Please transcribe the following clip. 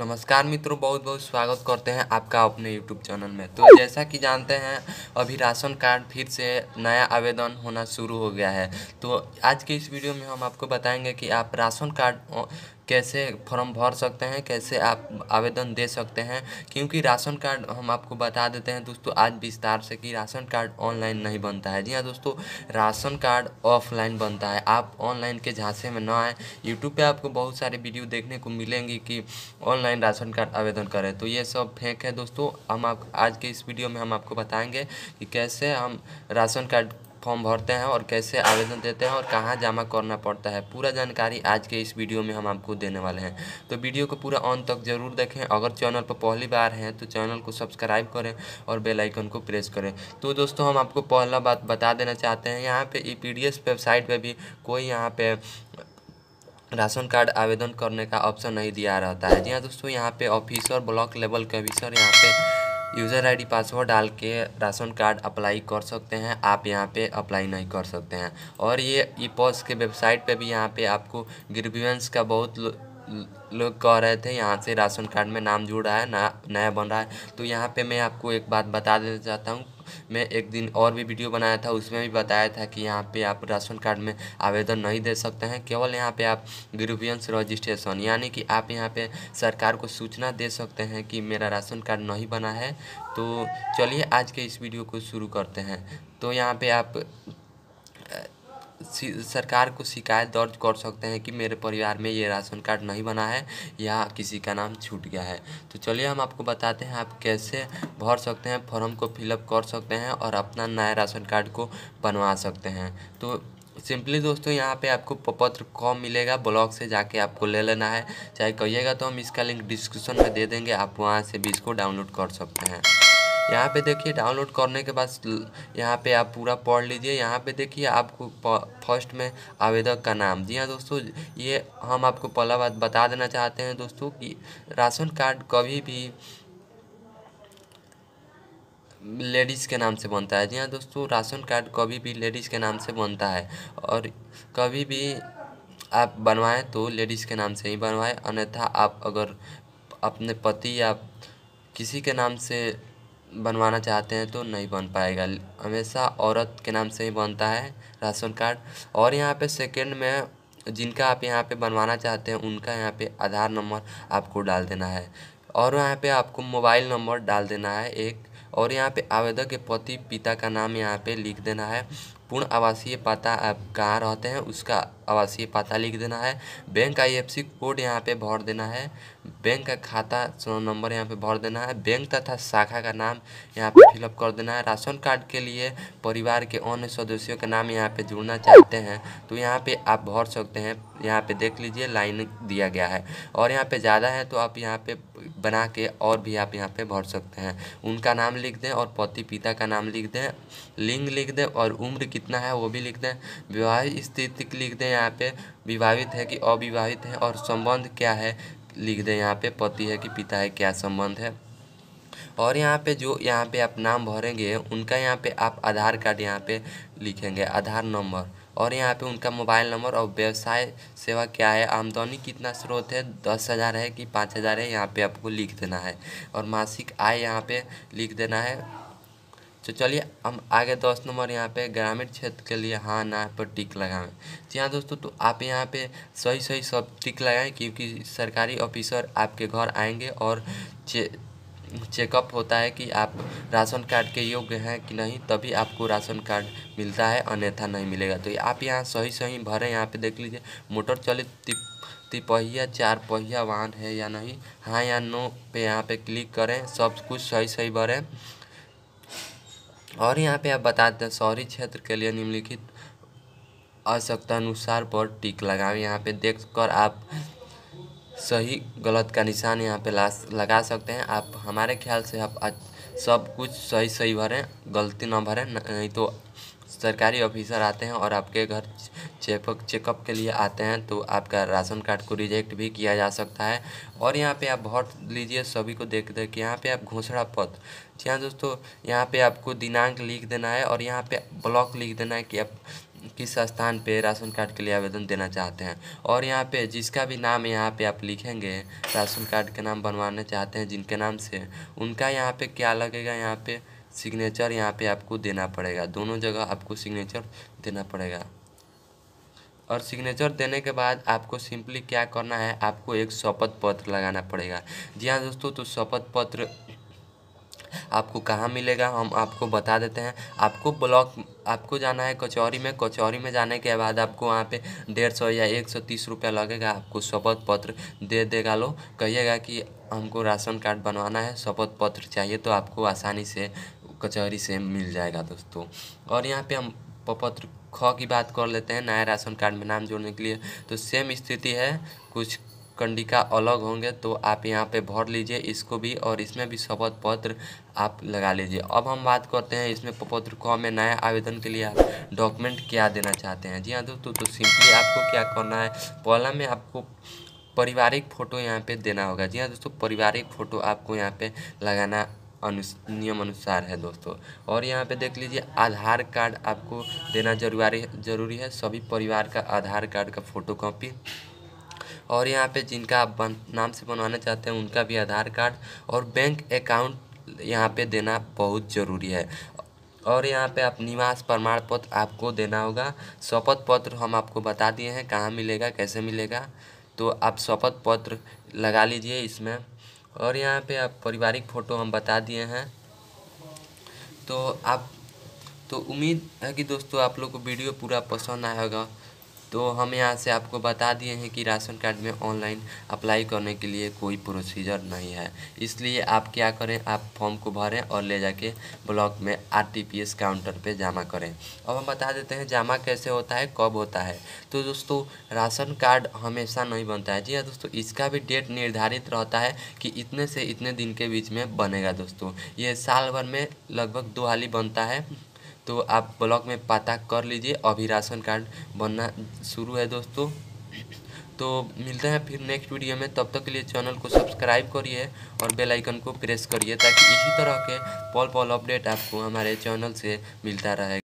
नमस्कार मित्रों बहुत बहुत स्वागत करते हैं आपका अपने यूट्यूब चैनल में तो जैसा कि जानते हैं अभी राशन कार्ड फिर से नया आवेदन होना शुरू हो गया है तो आज के इस वीडियो में हम आपको बताएंगे कि आप राशन कार्ड कैसे फॉर्म भर सकते हैं कैसे आप आवेदन दे सकते हैं क्योंकि राशन कार्ड हम आपको बता देते हैं दोस्तों आज विस्तार से कि राशन कार्ड ऑनलाइन नहीं बनता है जी हाँ दोस्तों राशन कार्ड ऑफलाइन बनता है आप ऑनलाइन के झांसे में ना आए यूट्यूब पर आपको बहुत सारे वीडियो देखने को मिलेंगी कि ऑनलाइन राशन कार्ड आवेदन करें तो ये सब फेंक है दोस्तों हम आप आज के इस वीडियो में हम आपको बताएंगे कि कैसे हम राशन कार्ड फॉर्म भरते हैं और कैसे आवेदन देते हैं और कहाँ जमा करना पड़ता है पूरा जानकारी आज के इस वीडियो में हम आपको देने वाले हैं तो वीडियो को पूरा ऑन तक ज़रूर देखें अगर चैनल पर पहली बार हैं तो चैनल को सब्सक्राइब करें और बेल आइकन को प्रेस करें तो दोस्तों हम आपको पहला बात बता देना चाहते हैं यहाँ पे ई e वेबसाइट पर भी कोई यहाँ पे राशन कार्ड आवेदन करने का ऑप्शन नहीं दिया रहता है जी हाँ दोस्तों यहाँ पे ऑफिसर ब्लॉक लेवल के ऑफिसर यहाँ पे यूज़र आईडी पासवर्ड डाल के राशन कार्ड अप्लाई कर सकते हैं आप यहाँ पे अप्लाई नहीं कर सकते हैं और ये ई पॉस के वेबसाइट पे भी यहाँ पे आपको ग्रीवियंस का बहुत लो, लोग कह रहे थे यहाँ से राशन कार्ड में नाम जुड़ रहा है ना नया बन रहा है तो यहाँ पे मैं आपको एक बात बता देना चाहता हूँ में एक दिन और भी वीडियो बनाया था उसमें भी बताया था कि यहाँ पे आप राशन कार्ड में आवेदन नहीं दे सकते हैं केवल यहाँ पे आप ग्रीवियंस रजिस्ट्रेशन यानी कि आप यहाँ पे सरकार को सूचना दे सकते हैं कि मेरा राशन कार्ड नहीं बना है तो चलिए आज के इस वीडियो को शुरू करते हैं तो यहाँ पे आप सरकार को शिकायत दर्ज कर सकते हैं कि मेरे परिवार में ये राशन कार्ड नहीं बना है या किसी का नाम छूट गया है तो चलिए हम आपको बताते हैं आप कैसे भर सकते हैं फॉर्म को फिलअप कर सकते हैं और अपना नया राशन कार्ड को बनवा सकते हैं तो सिंपली दोस्तों यहाँ पे आपको पत्र कॉम मिलेगा ब्लॉग से जाके आपको ले लेना है चाहे कहिएगा तो हम इसका लिंक डिस्क्रिप्शन में दे देंगे आप वहाँ से भी इसको डाउनलोड कर सकते हैं यहाँ पे देखिए डाउनलोड करने के बाद यहाँ पे आप पूरा पढ़ लीजिए यहाँ पे देखिए आपको फर्स्ट में आवेदक का नाम जी हाँ दोस्तों ये हम आपको पहला बात बता देना चाहते हैं दोस्तों कि राशन कार्ड कभी भी लेडीज़ के नाम से बनता है जी हाँ दोस्तों राशन कार्ड कभी भी लेडीज़ के नाम से बनता है और कभी भी आप बनवाएं तो लेडीज़ के नाम से ही बनवाएं अन्यथा आप अगर अपने पति या किसी के नाम से बनवाना चाहते हैं तो नहीं बन पाएगा हमेशा औरत के नाम से ही बनता है राशन कार्ड और यहाँ पे सेकंड में जिनका आप यहाँ पे बनवाना चाहते हैं उनका यहाँ पे आधार नंबर आपको डाल देना है और यहाँ पे आपको मोबाइल नंबर डाल देना है एक और यहाँ पे आवेदक के पति पिता का नाम यहाँ पे लिख देना है पूर्ण आवासीय पता आप कहाँ रहते हैं उसका आवासीय पता लिख देना है बैंक का आई कोड यहाँ पे भर देना है बैंक का खाता नंबर यहाँ पे भर देना है बैंक तथा शाखा का नाम यहाँ पे फिलअप कर देना है राशन कार्ड के लिए परिवार के अन्य सदस्यों का नाम यहाँ पे जुड़ना चाहते हैं तो यहाँ पे आप भर सकते हैं यहाँ पे देख लीजिए लाइन दिया गया है और यहाँ पे ज़्यादा है तो आप यहाँ पे बना के और भी आप यहाँ पे भर सकते हैं उनका नाम लिख दें और पति पिता का नाम लिख दें लिंग लिख दें और उम्र कितना है वो भी लिख दें विवाहित स्थिति लिख दें यहाँ पे विवाहित है कि अविवाहित है और संबंध क्या है लिख दें यहाँ पे पति है कि पिता है क्या संबंध है और यहाँ पे जो यहाँ पे आप नाम भरेंगे उनका यहाँ पे आप आधार कार्ड यहाँ पे लिखेंगे आधार नंबर और यहाँ पे उनका मोबाइल नंबर और व्यवसाय सेवा क्या है आमदनी कितना स्रोत है दस हज़ार है कि पाँच हज़ार है यहाँ पे आपको लिख देना है और मासिक आय यहाँ पे लिख देना है तो चलिए हम आगे दस नंबर यहाँ पे ग्रामीण क्षेत्र के लिए हाँ ना पर टिक लगाएं तो यहाँ दोस्तों तो आप यहाँ पे सही सही सब टिक लगाएं क्योंकि सरकारी ऑफिसर आपके घर आएंगे और चे चेकअप होता है कि आप राशन कार्ड के योग्य हैं कि नहीं तभी आपको राशन कार्ड मिलता है अन्यथा नहीं मिलेगा तो आप यहाँ सही सही भरें यहाँ पे देख लीजिए मोटर चलित तिपहिया चार पहिया वाहन है या नहीं हाँ या नो पे यहाँ पे क्लिक करें सब कुछ सही सही भरें और यहाँ पे आप बताते हैं शहरी क्षेत्र के लिए निम्नलिखित आवश्यकता अनुसार पर टिक लगाएं यहाँ पे देख कर आप सही गलत का निशान यहाँ पे ला लगा सकते हैं आप हमारे ख्याल से आप सब कुछ सही सही भरें गलती ना भरें नहीं तो सरकारी ऑफिसर आते हैं और आपके घर चेकअप चेकअप के लिए आते हैं तो आपका राशन कार्ड को रिजेक्ट भी किया जा सकता है और यहाँ पे आप वोट लीजिए सभी को देख देख यहाँ पे आप घोषणा पत्र जी हाँ दोस्तों यहाँ पे आपको दिनांक लिख देना है और यहाँ पे ब्लॉक लिख देना है कि आप किस स्थान पे राशन कार्ड के लिए आवेदन देना चाहते हैं और यहाँ पे जिसका भी नाम यहाँ पे आप लिखेंगे राशन कार्ड के नाम बनवाना चाहते हैं जिनके नाम से उनका यहाँ पे क्या लगेगा यहाँ पे सिग्नेचर यहाँ पे आपको देना पड़ेगा दोनों जगह आपको सिग्नेचर देना पड़ेगा और सिग्नेचर देने के बाद आपको सिंपली क्या करना है आपको एक शपथ पत्र लगाना पड़ेगा जी हाँ दोस्तों तो शपथ पत्र आपको कहाँ मिलेगा हम आपको बता देते हैं आपको ब्लॉक आपको जाना है कचौरी में कचौरी में जाने के बाद आपको वहाँ पे डेढ़ सौ या एक सौ तीस रुपया लगेगा आपको शपथ पत्र दे देगा लो कहिएगा कि हमको राशन कार्ड बनवाना है शपथ पत्र चाहिए तो आपको आसानी से कचौरी से मिल जाएगा दोस्तों और यहाँ पे हम पत्र ख की बात कर लेते हैं नया राशन कार्ड में नाम जोड़ने के लिए तो सेम स्थिति है कुछ कंडिका अलग होंगे तो आप यहाँ पे भर लीजिए इसको भी और इसमें भी शपथ पत्र आप लगा लीजिए अब हम बात करते हैं इसमें पत्र को हमें नया आवेदन के लिए आप डॉक्यूमेंट क्या देना चाहते हैं जी हाँ दोस्तों तो सिंपली आपको क्या करना है पहला में आपको पारिवारिक फ़ोटो यहाँ पे देना होगा जी हाँ दोस्तों पारिवारिक फ़ोटो आपको यहाँ पे लगाना अनु नियम अनुसार है दोस्तों और यहाँ पे देख लीजिए आधार कार्ड आपको देना जरूरी जरूरी है सभी परिवार का आधार कार्ड का फ़ोटो कॉपी और यहाँ पे जिनका आप बन नाम से बनवाना चाहते हैं उनका भी आधार कार्ड और बैंक अकाउंट यहाँ पे देना बहुत ज़रूरी है और यहाँ पे आप निवास प्रमाण पत्र आपको देना होगा शपथ पत्र हम आपको बता दिए हैं कहाँ मिलेगा कैसे मिलेगा तो आप शपथ पत्र लगा लीजिए इसमें और यहाँ पे आप पारिवारिक फ़ोटो हम बता दिए हैं तो आप तो उम्मीद है कि दोस्तों आप लोग को वीडियो पूरा पसंद आया होगा तो हम यहाँ से आपको बता दिए हैं कि राशन कार्ड में ऑनलाइन अप्लाई करने के लिए कोई प्रोसीजर नहीं है इसलिए आप क्या करें आप फॉर्म को भरें और ले जाके ब्लॉक में आरटीपीएस काउंटर पे जमा करें अब हम बता देते हैं जमा कैसे होता है कब होता है तो दोस्तों राशन कार्ड हमेशा नहीं बनता है जी हाँ दोस्तों इसका भी डेट निर्धारित रहता है कि इतने से इतने दिन के बीच में बनेगा दोस्तों ये साल भर में लगभग दो हाली बनता है तो आप ब्लॉग में पता कर लीजिए अभी राशन कार्ड बनना शुरू है दोस्तों तो मिलते हैं फिर नेक्स्ट वीडियो में तब तक के लिए चैनल को सब्सक्राइब करिए और बेल आइकन को प्रेस करिए ताकि इसी तरह के पल पल अपडेट आपको हमारे चैनल से मिलता रहे